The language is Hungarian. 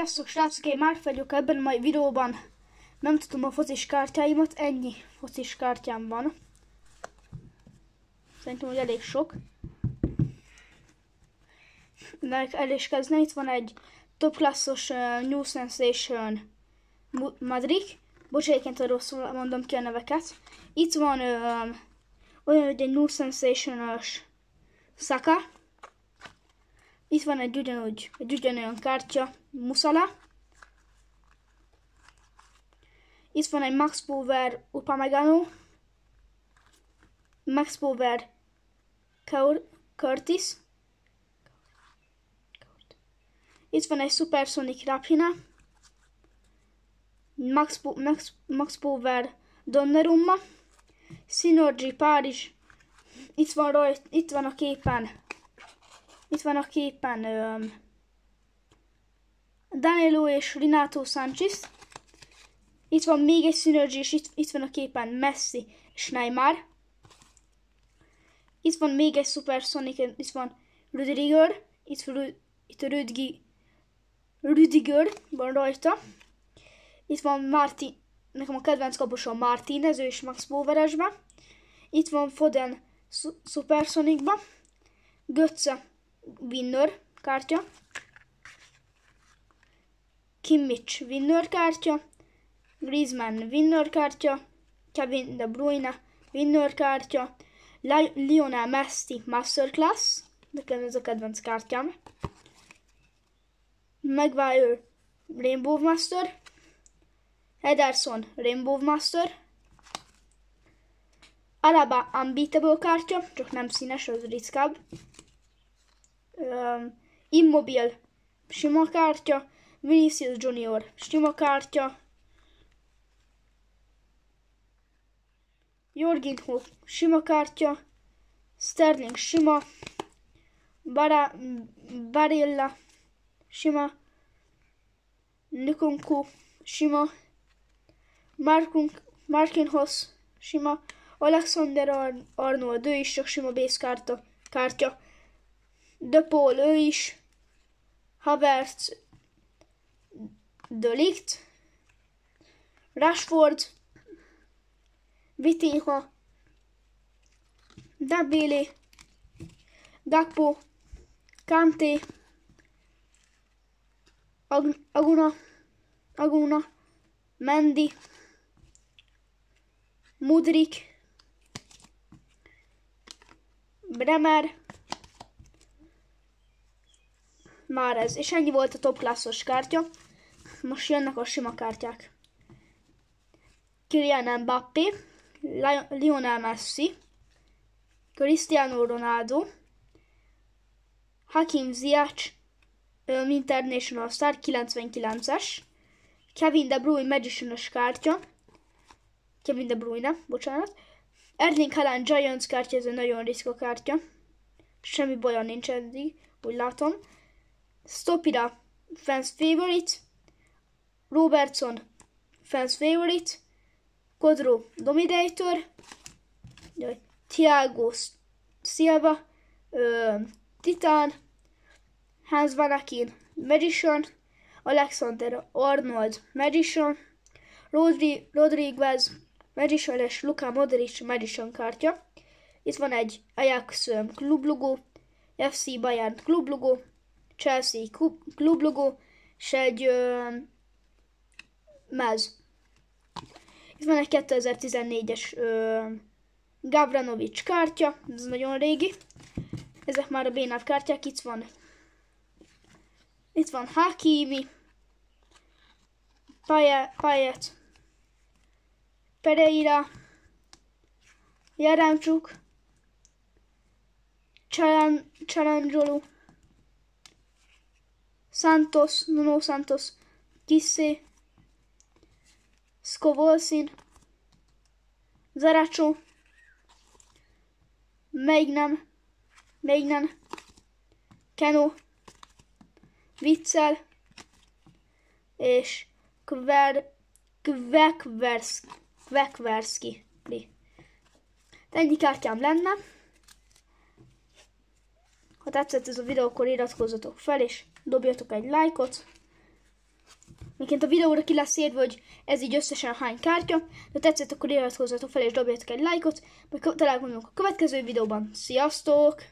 Sziasztok srácok, én már vagyok ebben a mai videóban. Nem tudom a focis kártyáimat, ennyi focis kártyám van. Szerintem, hogy elég sok. De el is kezdne, itt van egy top classos uh, New Sensation Madrid. Bocsánat, hogy rosszul mondom ki a neveket. Itt van um, olyan, hogy egy New Sensation-os Saka. Itt van egy ugyanúgy, egy ugyanolyan kártya, Musala. Itt van egy Max Power Upamegano. Max Power Curtis. Itt van egy Supersonic Rapina. Max, po Max, Max Power Donnerumma. Synergy Paris. Itt van, rajt, itt van a képen itt van a képen um, Danilo és Renato Sanchez. Itt van még egy Synergy, és itt, itt van a képen Messi és Neymar. Itt van még egy Super Sonic, itt van Rüdiger, itt, Rü, itt Rüdgi, Rüdiger van rajta. Itt van Martin, nekem a kedvenc kapusom ez ő is Max Boveresben. Itt van Foden Sonicban. Götze Winner kártya. Kimmich Winner kártya. Griezmann Winner kártya. Kevin De Bruyne Winner kártya. Lionel Messi Masterclass. Nekem ez a kedvenc kártyám. Maguire Rainbow Master. Ederson Rainbow Master. Alaba Unbeatable kártya, csak nem színes, az ritkább um, Immobil, sima kártya, Vinicius Junior, sima kártya, Jorgin sima kártya, Sterling sima, Bara, Barilla sima, Nikonku, sima, Markunk, Markinhos sima, Alexander Arnold, ő is csak sima base kártya, kártya. De Paul, ő is, Havertz, De Ligt, Rashford, Vitinha, Dabili, Gakpo, Kante, Ag Aguna, Aguna, Mendi, Mudrik, Bremer, már ez. És ennyi volt a top klasszos kártya. Most jönnek a sima kártyák. Kylian Mbappé, Lionel Messi, Cristiano Ronaldo, Hakim Ziyech, International Star 99-es, Kevin De Bruyne magician kártya, Kevin De Bruyne, bocsánat, Erling Haaland Giants kártya, ez egy nagyon riszka kártya, semmi baja nincs eddig, úgy látom, Stopira, fans favorite, Robertson, fans favorite, Kodro, Dominator, Thiago Silva, ö, Titán, Hans Van Akin, Magician, Alexander Arnold, Magician, Rodri, Rodriguez, Magician és Luka Modric Magician kártya. Itt van egy Ajax klublogó, FC Bayern klublogó, Chelsea logó, és egy ö, mez. Itt van egy 2014-es ö, Gavranovic kártya, ez nagyon régi. Ezek már a bénáv kártyák, itt van itt van Hakimi, Payet, Pereira, Jaráncsuk, Csalán, Csarandzsoló, Santos, Nuno Santos, Kissé, Skovolszin, Zaracho, Meignan, Meignan, Keno, Viccel, és Kver, Kvekversz, Kvekverszki. Ennyi kártyám lenne. Ha tetszett ez a videó, akkor iratkozzatok fel, és dobjatok egy lájkot. Miként a videóra ki lesz érve, hogy ez így összesen hány kártya. De tetszett, akkor iratkozzatok fel és dobjatok egy lájkot. Majd találkozunk a következő videóban. Sziasztok!